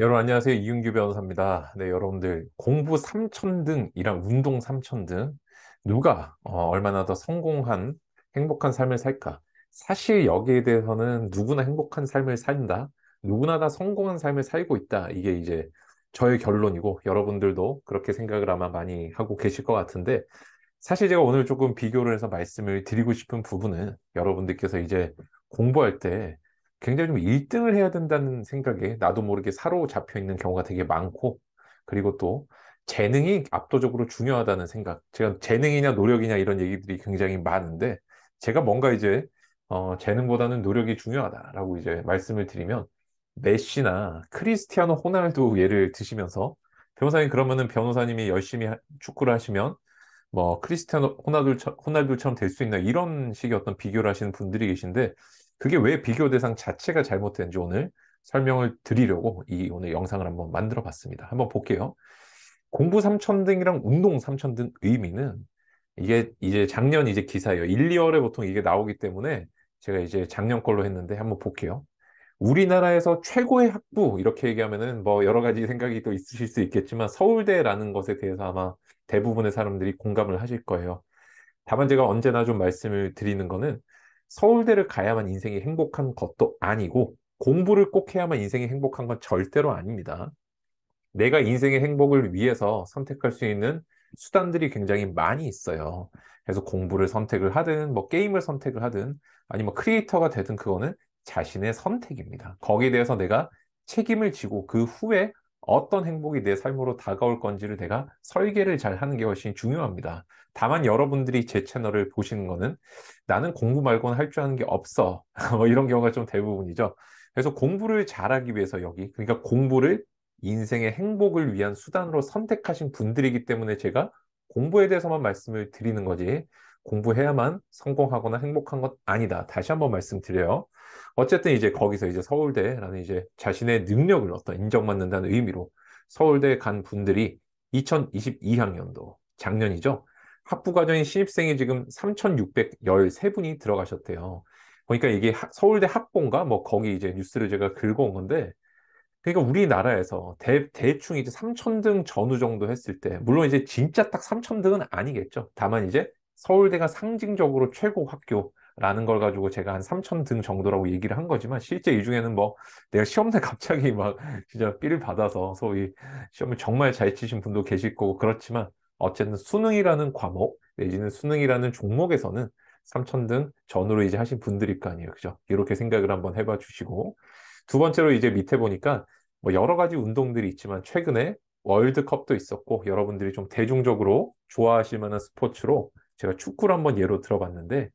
여러분 안녕하세요. 이윤규 변호사입니다. 네, 여러분들 공부 3천등이랑 운동 3천등 누가 어, 얼마나 더 성공한 행복한 삶을 살까? 사실 여기에 대해서는 누구나 행복한 삶을 산다. 누구나 다 성공한 삶을 살고 있다. 이게 이제 저의 결론이고 여러분들도 그렇게 생각을 아마 많이 하고 계실 것 같은데 사실 제가 오늘 조금 비교를 해서 말씀을 드리고 싶은 부분은 여러분들께서 이제 공부할 때 굉장히 좀 1등을 해야 된다는 생각에 나도 모르게 사로잡혀 있는 경우가 되게 많고 그리고 또 재능이 압도적으로 중요하다는 생각 제가 재능이냐 노력이냐 이런 얘기들이 굉장히 많은데 제가 뭔가 이제 어, 재능보다는 노력이 중요하다라고 이제 말씀을 드리면 메시나 크리스티아노 호날두 예를 드시면서 변호사님 그러면은 변호사님이 열심히 하, 축구를 하시면 뭐 크리스티아노 호날두, 호날두처럼 될 수 있나 이런 식의 어떤 비교를 하시는 분들이 계신데 그게 왜 비교 대상 자체가 잘못된지 오늘 설명을 드리려고 이 오늘 영상을 한번 만들어 봤습니다. 한번 볼게요. 공부 3천 등이랑 운동 3천 등 의미는 이게 이제 작년 이제 기사예요. 1, 2월에 보통 이게 나오기 때문에 제가 이제 작년 걸로 했는데 한번 볼게요. 우리나라에서 최고의 학부 이렇게 얘기하면은 뭐 여러 가지 생각이 또 있으실 수 있겠지만 서울대라는 것에 대해서 아마 대부분의 사람들이 공감을 하실 거예요. 다만 제가 언제나 좀 말씀을 드리는 거는 서울대를 가야만 인생이 행복한 것도 아니고 공부를 꼭 해야만 인생이 행복한 건 절대로 아닙니다. 내가 인생의 행복을 위해서 선택할 수 있는 수단들이 굉장히 많이 있어요. 그래서 공부를 선택을 하든 뭐 게임을 선택을 하든 아니면 뭐 크리에이터가 되든 그거는 자신의 선택입니다. 거기에 대해서 내가 책임을 지고 그 후에 어떤 행복이 내 삶으로 다가올 건지를 내가 설계를 잘 하는 게 훨씬 중요합니다. 다만 여러분들이 제 채널을 보시는 거는 나는 공부 말고는 할 줄 아는 게 없어. 뭐 이런 경우가 좀 대부분이죠. 그래서 공부를 잘하기 위해서 여기, 그러니까 공부를 인생의 행복을 위한 수단으로 선택하신 분들이기 때문에 제가 공부에 대해서만 말씀을 드리는 거지. 공부해야만 성공하거나 행복한 것 아니다. 다시 한번 말씀드려요. 어쨌든 이제 거기서 이제 서울대라는 이제 자신의 능력을 어떤 인정받는다는 의미로 서울대 간 분들이 2022학년도 작년이죠. 학부과정인 신입생이 지금 3,613분이 들어가셨대요. 그러니까 이게 서울대 학본가 뭐 거기 이제 뉴스를 제가 긁어온 건데 그러니까 우리나라에서 대, 대충 이제 3,000등 전후 정도 했을 때 물론 이제 진짜 딱 3,000등은 아니겠죠. 다만 이제 서울대가 상징적으로 최고 학교라는 걸 가지고 제가 한 3천 등 정도라고 얘기를 한 거지만 실제 이 중에는 뭐 내가 시험 때 갑자기 막 진짜 삐를 받아서 소위 시험을 정말 잘 치신 분도 계실 거고 그렇지만 어쨌든 수능이라는 과목 내지는 수능이라는 종목에서는 3천 등 전후로 이제 하신 분들일 거 아니에요. 그죠? 이렇게 생각을 한번 해봐 주시고 두 번째로 이제 밑에 보니까 뭐 여러 가지 운동들이 있지만 최근에 월드컵도 있었고 여러분들이 좀 대중적으로 좋아하실 만한 스포츠로 제가 축구를 한번 예로 들어봤는데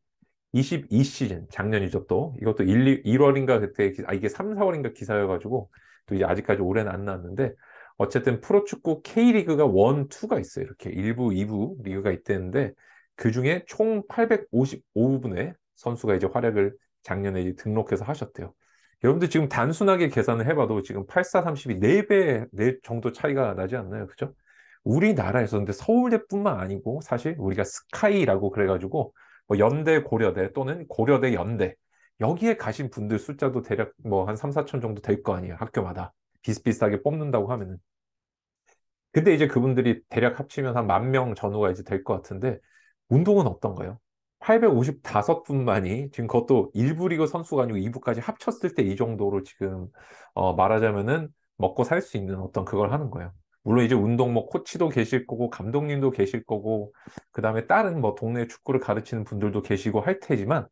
22시즌 작년이죠 또 이것도 1, 1월인가 그때 아 이게 3, 4월인가 기사여가지고 또 이제 아직까지 올해는 안 나왔는데 어쨌든 프로축구 K리그가 1, 2가 있어요 이렇게 1부, 2부 리그가 있대는데 그 중에 총 855분의 선수가 이제 활약을 작년에 이제 등록해서 하셨대요. 여러분들 지금 단순하게 계산을 해봐도 지금 84, 32, 4배 정도 차이가 나지 않나요? 그죠? 우리나라에서 근데 서울대뿐만 아니고 사실 우리가 스카이라고 그래가지고 뭐 연대 고려대 또는 고려대 연대 여기에 가신 분들 숫자도 대략 뭐 한 3, 4천 정도 될 거 아니에요 학교마다 비슷비슷하게 뽑는다고 하면은 근데 이제 그분들이 대략 합치면 한 만 명 전후가 이제 될것 같은데 운동은 어떤가요? 855분만이 지금 그것도 1부 리그 선수가 아니고 2부까지 합쳤을 때 이 정도로 지금 어 말하자면은 먹고 살 수 있는 어떤 그걸 하는 거예요. 물론 이제 운동 뭐 코치도 계실 거고 감독님도 계실 거고 그다음에 다른 뭐 동네 축구를 가르치는 분들도 계시고 할 테지만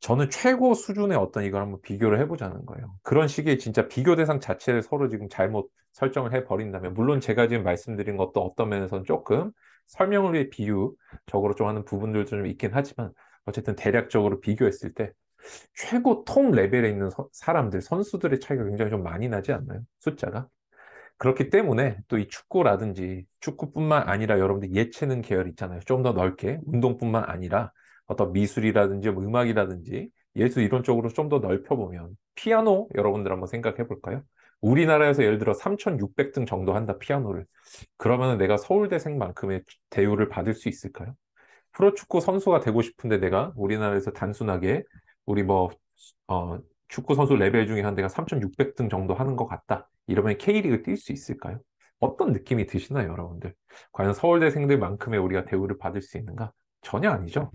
저는 최고 수준의 어떤 이걸 한번 비교를 해보자는 거예요. 그런 식의 진짜 비교 대상 자체를 서로 지금 잘못 설정을 해버린다면, 물론 제가 지금 말씀드린 것도 어떤 면에서는 조금 설명을 위해 비유적으로 좀 하는 부분들도 좀 있긴 하지만, 어쨌든 대략적으로 비교했을 때, 최고 통 레벨에 있는 서, 사람들, 선수들의 차이가 굉장히 좀 많이 나지 않나요? 숫자가? 그렇기 때문에 또 이 축구라든지 축구뿐만 음. 아니라 여러분들 예체능 계열 있잖아요. 좀 더 넓게 운동뿐만 아니라 어떤 미술이라든지 뭐 음악이라든지 예술 이런 쪽으로 좀 더 넓혀보면 피아노 여러분들 한번 생각해 볼까요? 우리나라에서 예를 들어 3,600등 정도 한다 피아노를 그러면 내가 서울대생만큼의 대우를 받을 수 있을까요? 프로축구 선수가 되고 싶은데 내가 우리나라에서 단순하게 우리 뭐 어, 축구 선수 레벨 중에 한 대가 3,600등 정도 하는 것 같다. 이러면 K리그 뛸 수 있을까요? 어떤 느낌이 드시나요, 여러분들? 과연 서울대생들만큼의 우리가 대우를 받을 수 있는가? 전혀 아니죠.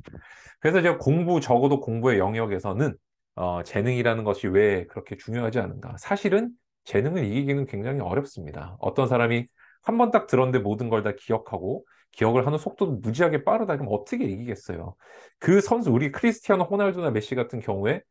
그래서 제가 공부, 적어도 공부의 영역에서는 어, 재능이라는 것이 왜 그렇게 중요하지 않은가? 사실은 재능을 이기기는 굉장히 어렵습니다. 어떤 사람이 한 번 딱 들었는데 모든 걸 다 기억하고 기억을 하는 속도도 무지하게 빠르다 그럼 어떻게 이기겠어요? 그 선수 우리 크리스티아노 호날두나 메시 같은 경우에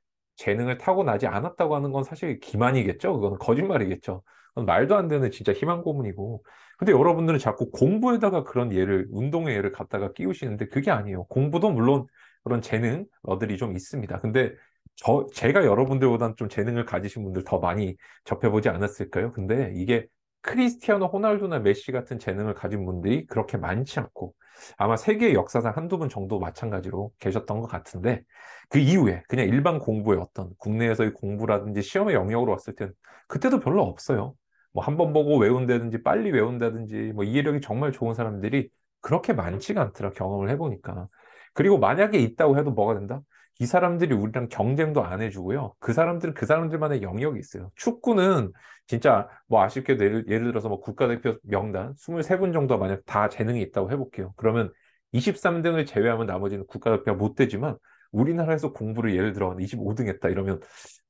재능을 타고나지 않았다고 하는 건 사실 기만이겠죠. 그건 거짓말이겠죠. 그건 말도 안 되는 진짜 희망 고문이고. 근데 여러분들은 자꾸 공부에다가 그런 예를 운동의 예를 갖다가 끼우시는데 그게 아니에요. 공부도 물론 그런 재능 어들이 좀 있습니다. 근데 저 제가 여러분들보다는 좀 재능을 가지신 분들 더 많이 접해보지 않았을까요? 근데 이게 크리스티아노 호날두나 메시 같은 재능을 가진 분들이 그렇게 많지 않고 아마 세계 역사상 한두 분 정도 마찬가지로 계셨던 것 같은데 그 이후에 그냥 일반 공부의 어떤 국내에서의 공부라든지 시험의 영역으로 왔을 땐 그때도 별로 없어요. 뭐 한 번 보고 외운다든지 빨리 외운다든지 뭐 이해력이 정말 좋은 사람들이 그렇게 많지가 않더라 경험을 해보니까 그리고 만약에 있다고 해도 뭐가 된다? 이 사람들이 우리랑 경쟁도 안 해주고요. 그 사람들은 그 사람들만의 영역이 있어요. 축구는 진짜 뭐 아쉽게도 예를, 예를 들어서 뭐 국가대표 명단 23분 정도 만약 다 재능이 있다고 해볼게요. 그러면 23등을 제외하면 나머지는 국가대표가 못 되지만 우리나라에서 공부를 예를 들어 25등 했다 이러면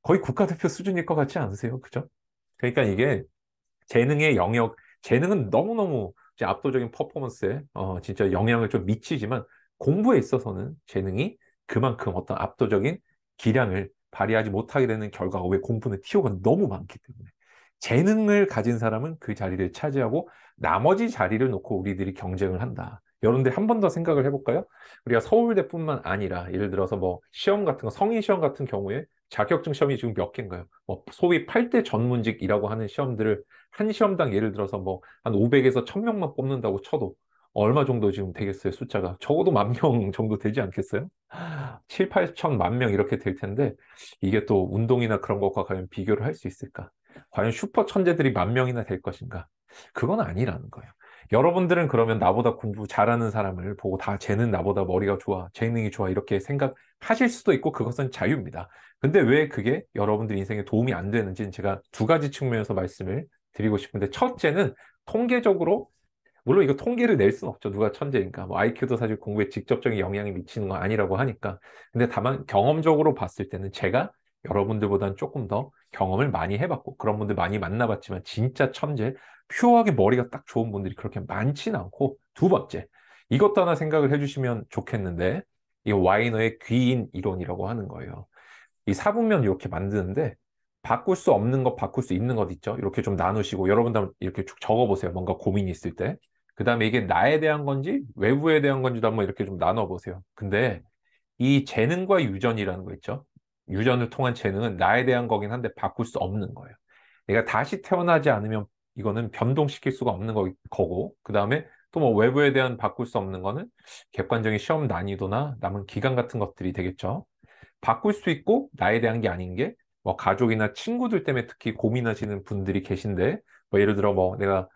거의 국가대표 수준일 것 같지 않으세요? 그죠? 그러니까 이게 재능의 영역, 재능은 너무너무 압도적인 퍼포먼스에 어, 진짜 영향을 좀 미치지만 공부에 있어서는 재능이 그만큼 어떤 압도적인 기량을 발휘하지 못하게 되는 결과가 왜 공부는 티오가 너무 많기 때문에 재능을 가진 사람은 그 자리를 차지하고 나머지 자리를 놓고 우리들이 경쟁을 한다. 여러분들 한 번 더 생각을 해볼까요? 우리가 서울대뿐만 아니라 예를 들어서 뭐 시험 같은 거 성인 시험 같은 경우에 자격증 시험이 지금 몇 개인가요? 뭐 소위 8대 전문직이라고 하는 시험들을 한 시험당 예를 들어서 뭐 한 500에서 1000명만 뽑는다고 쳐도 얼마 정도 지금 되겠어요, 숫자가? 적어도 만 명 정도 되지 않겠어요? 7, 8천 만명 이렇게 될 텐데, 이게 또 운동이나 그런 것과 과연 비교를 할 수 있을까? 과연 슈퍼 천재들이 만 명이나 될 것인가? 그건 아니라는 거예요. 여러분들은 그러면 나보다 공부 잘하는 사람을 보고 다 쟤는 나보다 머리가 좋아, 재능이 좋아 이렇게 생각하실 수도 있고 그것은 자유입니다. 근데 왜 그게 여러분들 인생에 도움이 안 되는지는 제가 두 가지 측면에서 말씀을 드리고 싶은데 첫째는 통계적으로 물론 이거 통계를 낼 수는 없죠. 누가 천재인가. 뭐 IQ도 사실 공부에 직접적인 영향이 미치는 건 아니라고 하니까. 근데 다만 경험적으로 봤을 때는 제가 여러분들보다는 조금 더 경험을 많이 해봤고 그런 분들 많이 만나봤지만 진짜 천재, 퓨어하게 머리가 딱 좋은 분들이 그렇게 많진 않고 두 번째, 이것도 하나 생각을 해주시면 좋겠는데 이 와이너의 귀인 이론이라고 하는 거예요. 이 사분면 이렇게 만드는데 바꿀 수 없는 것, 바꿀 수 있는 것 있죠. 이렇게 좀 나누시고 여러분들 이렇게 쭉 적어보세요. 뭔가 고민이 있을 때. 그 다음에 이게 나에 대한 건지 외부에 대한 건지도 한번 이렇게 좀 나눠보세요. 근데 이 재능과 유전이라는 거 있죠. 유전을 통한 재능은 나에 대한 거긴 한데 바꿀 수 없는 거예요. 내가 다시 태어나지 않으면 이거는 변동시킬 수가 없는 거, 고그 다음에 또 뭐 외부에 대한 바꿀 수 없는 거는 객관적인 시험 난이도나 남은 기간 같은 것들이 되겠죠. 바꿀 수 있고 나에 대한 게 아닌 게 뭐 가족이나 친구들 때문에 특히 고민하시는 분들이 계신데 뭐 예를 들어 뭐 내가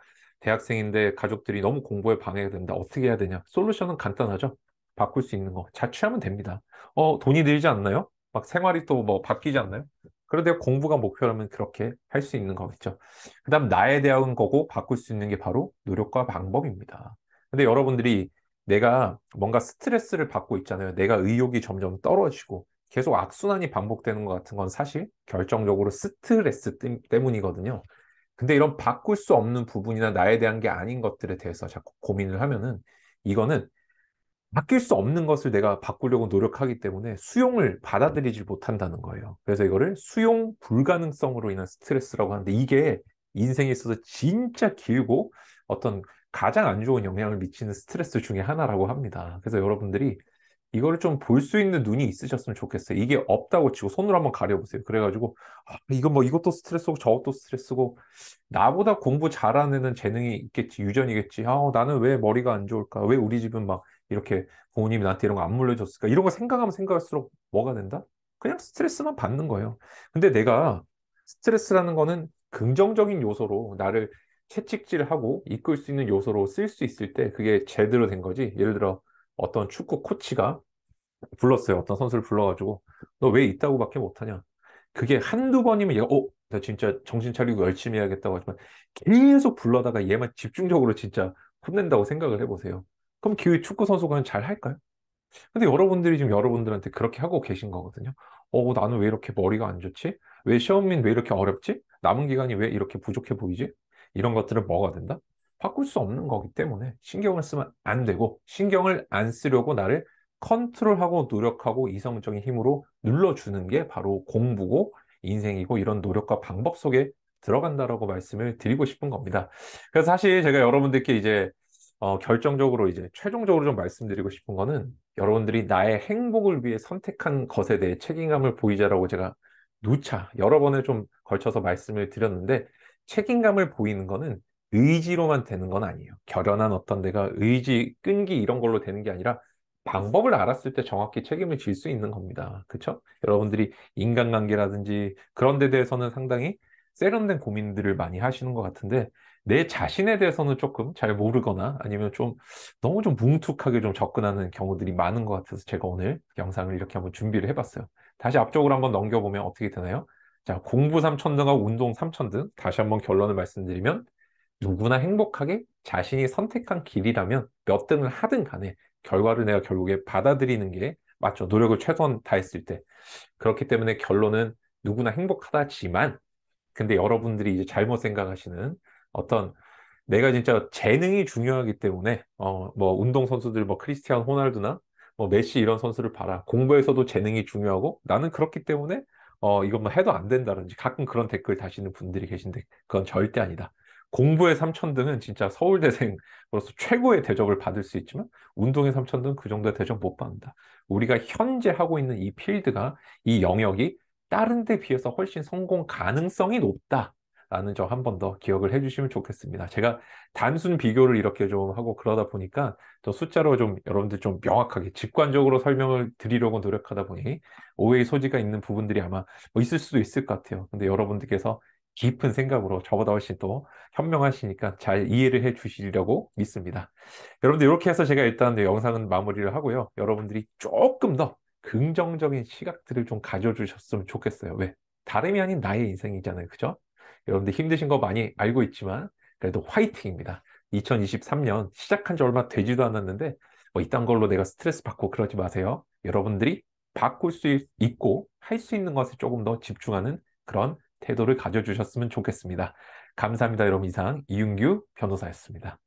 대학생인데 가족들이 너무 공부에 방해가 된다. 어떻게 해야 되냐? 솔루션은 간단하죠. 바꿀 수 있는 거 자취하면 됩니다. 어, 돈이 들지 않나요? 막 생활이 또 뭐 바뀌지 않나요? 그런데 공부가 목표라면 그렇게 할 수 있는 거겠죠. 그 다음 나에 대한 거고 바꿀 수 있는 게 바로 노력과 방법입니다. 근데 여러분들이 내가 뭔가 스트레스를 받고 있잖아요. 내가 의욕이 점점 떨어지고 계속 악순환이 반복되는 것 같은 건 사실 결정적으로 스트레스 때문이거든요. 근데 이런 바꿀 수 없는 부분이나 나에 대한 게 아닌 것들에 대해서 자꾸 고민을 하면은 이거는 바뀔 수 없는 것을 내가 바꾸려고 노력하기 때문에 수용을 받아들이지 못한다는 거예요. 그래서 이거를 수용 불가능성으로 인한 스트레스라고 하는데 이게 인생에 있어서 진짜 길고 어떤 가장 안 좋은 영향을 미치는 스트레스 중에 하나라고 합니다. 그래서 여러분들이 이거를 좀 볼 수 있는 눈이 있으셨으면 좋겠어요. 이게 없다고 치고 손으로 한번 가려보세요. 그래가지고 아, 이거 뭐 이것도 스트레스고 저것도 스트레스고 나보다 공부 잘하는 재능이 있겠지 유전이겠지. 아 나는 왜 머리가 안 좋을까? 왜 우리 집은 막 이렇게 부모님이 나한테 이런 거 안 물려줬을까? 이런 거 생각하면 생각할수록 뭐가 된다? 그냥 스트레스만 받는 거예요. 근데 내가 스트레스라는 거는 긍정적인 요소로 나를 채찍질하고 이끌 수 있는 요소로 쓸 수 있을 때 그게 제대로 된 거지. 예를 들어 어떤 축구 코치가 불렀어요. 어떤 선수를 불러가지고 너 왜 있다고밖에 못하냐. 그게 한두 번이면 얘가 어, 나 진짜 정신 차리고 열심히 해야겠다고 하지만 계속 불러다가 얘만 집중적으로 진짜 혼낸다고 생각을 해보세요. 그럼 기회 축구 선수가 잘 할까요? 근데 여러분들이 지금 여러분들한테 그렇게 하고 계신 거거든요. 어, 나는 왜 이렇게 머리가 안 좋지? 왜 시험인 왜 이렇게 어렵지? 남은 기간이 왜 이렇게 부족해 보이지? 이런 것들을 먹어야 된다? 바꿀 수 없는 거기 때문에 신경을 쓰면 안 되고 신경을 안 쓰려고 나를 컨트롤하고 노력하고 이성적인 힘으로 눌러주는 게 바로 공부고 인생이고 이런 노력과 방법 속에 들어간다라고 말씀을 드리고 싶은 겁니다. 그래서 사실 제가 여러분들께 이제 어, 결정적으로 이제 최종적으로 좀 말씀드리고 싶은 거는 여러분들이 나의 행복을 위해 선택한 것에 대해 책임감을 보이자라고 제가 누차 여러 번에 좀 걸쳐서 말씀을 드렸는데 책임감을 보이는 거는 의지로만 되는 건 아니에요. 결연한 어떤 내가 의지, 끈기 이런 걸로 되는 게 아니라 방법을 알았을 때 정확히 책임을 질 수 있는 겁니다. 그렇죠? 여러분들이 인간관계라든지 그런 데 대해서는 상당히 세련된 고민들을 많이 하시는 것 같은데 내 자신에 대해서는 조금 잘 모르거나 아니면 좀 너무 좀 뭉툭하게 좀 접근하는 경우들이 많은 것 같아서 제가 오늘 영상을 이렇게 한번 준비를 해봤어요. 다시 앞쪽으로 한번 넘겨보면 어떻게 되나요? 자, 공부 3천등하고 운동 3천등 다시 한번 결론을 말씀드리면 누구나 행복하게 자신이 선택한 길이라면 몇 등을 하든 간에 결과를 내가 결국에 받아들이는 게 맞죠. 노력을 최소한 다했을 때. 그렇기 때문에 결론은 누구나 행복하다지만 근데 여러분들이 이제 잘못 생각하시는 어떤 내가 진짜 재능이 중요하기 때문에 어 뭐 운동 선수들 뭐 크리스티안 호날두나 뭐 메시 이런 선수를 봐라 공부에서도 재능이 중요하고 나는 그렇기 때문에 어 이것만 뭐 해도 안 된다든지 가끔 그런 댓글 다시는 분들이 계신데 그건 절대 아니다. 공부의 삼천등은 진짜 서울대생으로서 최고의 대접을 받을 수 있지만 운동의 삼천등은그 정도의 대접 못 받는다. 우리가 현재 하고 있는 이 필드가 이 영역이 다른 데 비해서 훨씬 성공 가능성이 높다. 라는 점 한 번 더 기억을 해주시면 좋겠습니다. 제가 단순 비교를 이렇게 좀 하고 그러다 보니까 또 숫자로 좀 여러분들 좀 명확하게 직관적으로 설명을 드리려고 노력하다 보니 오해의 소지가 있는 부분들이 아마 뭐 있을 수도 있을 것 같아요. 근데 여러분들께서 깊은 생각으로 저보다 훨씬 또 현명하시니까 잘 이해를 해 주시려고 믿습니다. 여러분들 이렇게 해서 제가 일단 영상은 마무리를 하고요. 여러분들이 조금 더 긍정적인 시각들을 좀 가져주셨으면 좋겠어요. 왜? 다름이 아닌 나의 인생이잖아요. 그죠? 여러분들 힘드신 거 많이 알고 있지만 그래도 화이팅입니다. 2023년 시작한 지 얼마 되지도 않았는데 뭐 이딴 걸로 내가 스트레스 받고 그러지 마세요. 여러분들이 바꿀 수 있고 할 수 있는 것에 조금 더 집중하는 그런 태도를 가져주셨으면 좋겠습니다. 감사합니다. 여러분 이상 이윤규 변호사였습니다.